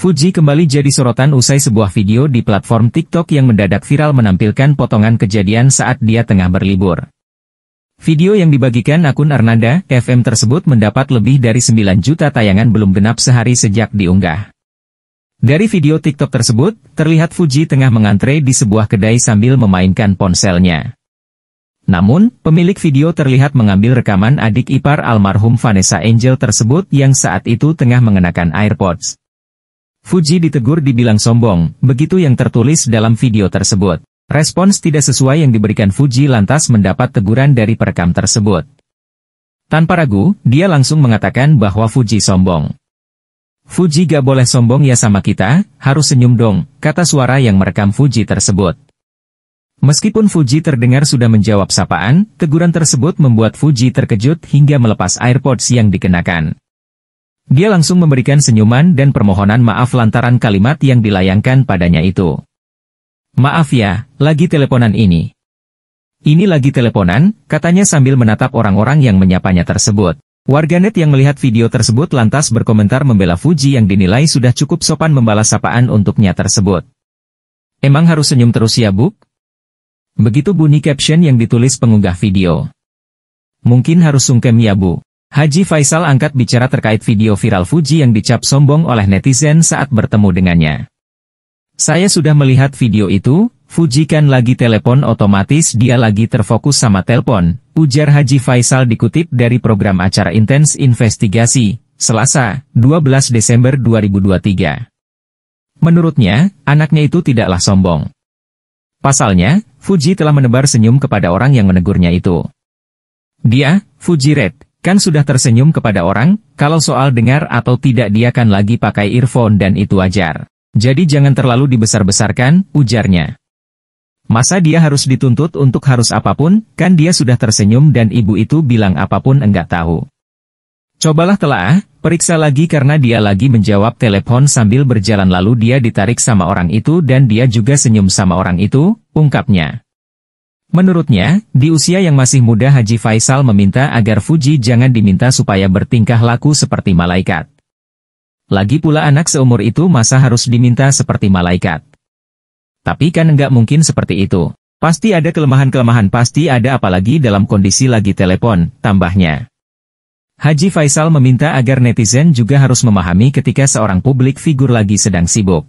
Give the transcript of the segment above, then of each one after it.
Fuji kembali jadi sorotan usai sebuah video di platform TikTok yang mendadak viral menampilkan potongan kejadian saat dia tengah berlibur. Video yang dibagikan akun Arnanda FM tersebut mendapat lebih dari 9 juta tayangan belum genap sehari sejak diunggah. Dari video TikTok tersebut, terlihat Fuji tengah mengantre di sebuah kedai sambil memainkan ponselnya. Namun, pemilik video terlihat mengambil rekaman adik ipar almarhum Vanessa Angel tersebut yang saat itu tengah mengenakan AirPods. Fuji ditegur dibilang sombong, begitu yang tertulis dalam video tersebut. Respons tidak sesuai yang diberikan Fuji lantas mendapat teguran dari perekam tersebut. Tanpa ragu, dia langsung mengatakan bahwa Fuji sombong. Fuji gak boleh sombong ya sama kita, harus senyum dong, kata suara yang merekam Fuji tersebut. Meskipun Fuji terdengar sudah menjawab sapaan, teguran tersebut membuat Fuji terkejut hingga melepas AirPods yang dikenakan. Dia langsung memberikan senyuman dan permohonan maaf lantaran kalimat yang dilayangkan padanya itu. Maaf ya, lagi teleponan ini. Ini lagi teleponan, katanya sambil menatap orang-orang yang menyapanya tersebut. Warganet yang melihat video tersebut lantas berkomentar membela Fuji yang dinilai sudah cukup sopan membalas sapaan untuknya tersebut. Emang harus senyum terus ya, bu? Begitu bunyi caption yang ditulis pengunggah video. Mungkin harus sungkem ya, Bu. Haji Faisal angkat bicara terkait video viral Fuji yang dicap sombong oleh netizen saat bertemu dengannya. Saya sudah melihat video itu, Fuji kan lagi telepon otomatis dia lagi terfokus sama telepon, ujar Haji Faisal dikutip dari program acara Intens Investigasi, Selasa, 12 Desember 2023. Menurutnya, anaknya itu tidaklah sombong. Pasalnya, Fuji telah menebar senyum kepada orang yang menegurnya itu. Dia, Fuji Red, Kan sudah tersenyum kepada orang, kalau soal dengar atau tidak dia kan lagi pakai earphone dan itu wajar. Jadi jangan terlalu dibesar-besarkan, ujarnya. Masa dia harus dituntut untuk harus apapun, kan dia sudah tersenyum dan ibu itu bilang apapun enggak tahu. Cobalah telah, periksa lagi karena dia lagi menjawab telepon sambil berjalan lalu dia ditarik sama orang itu dan dia juga senyum sama orang itu, ungkapnya. Menurutnya, di usia yang masih muda Haji Faisal meminta agar Fuji jangan diminta supaya bertingkah laku seperti malaikat. Lagi pula anak seumur itu masa harus diminta seperti malaikat. Tapi kan enggak mungkin seperti itu. Pasti ada kelemahan-kelemahan pasti ada apalagi dalam kondisi lagi telepon, tambahnya. Haji Faisal meminta agar netizen juga harus memahami ketika seorang publik figur lagi sedang sibuk.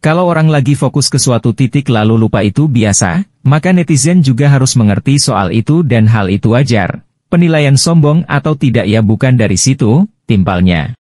Kalau orang lagi fokus ke suatu titik lalu lupa itu biasa, maka netizen juga harus mengerti soal itu dan hal itu wajar. Penilaian sombong atau tidak ya bukan dari situ, timpalnya.